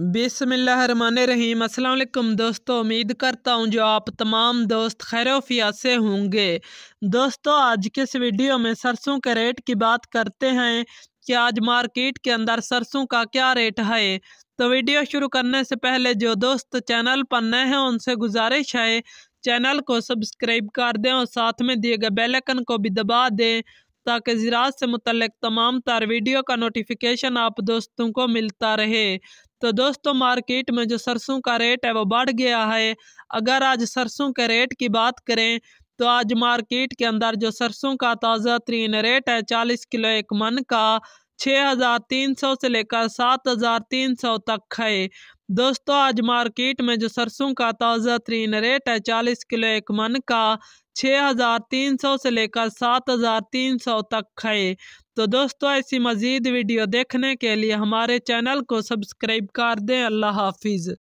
बिसमीम अल्लाम दोस्तों उम्मीद करता हूँ जो आप तमाम दोस्त खैरफिया से होंगे दोस्तों आज के इस वीडियो में सरसों के रेट की बात करते हैं कि आज मार्केट के अंदर सरसों का क्या रेट है तो वीडियो शुरू करने से पहले जो दोस्त चैनल पर नए हैं उनसे गुजारिश है चैनल को सब्सक्राइब कर दें और साथ में दिए गए बेलकन को भी दबा दें ताकि ज़रात से मुतलक तमाम तार वीडियो का नोटिफिकेशन आप दोस्तों को मिलता रहे तो दोस्तों मार्केट में जो सरसों का रेट है वो बढ़ गया है अगर आज सरसों के रेट की बात करें तो आज मार्केट के अंदर जो सरसों का ताज़ा तरीन रेट है चालीस किलो एक मन का छः हज़ार तीन सौ से लेकर सात हज़ार तीन सौ तक है दोस्तों आज मार्केट में जो सरसों का ताज़ा तरीन रेट है चालीस किलो एक मन का छः हज़ार तीन सौ से लेकर सात हज़ार तीन सौ तक है तो दोस्तों ऐसी मज़ीद वीडियो देखने के लिए हमारे चैनल को सब्सक्राइब कर दें अल्लाह हाफिज़